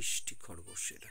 মিষ্টি খরগোশের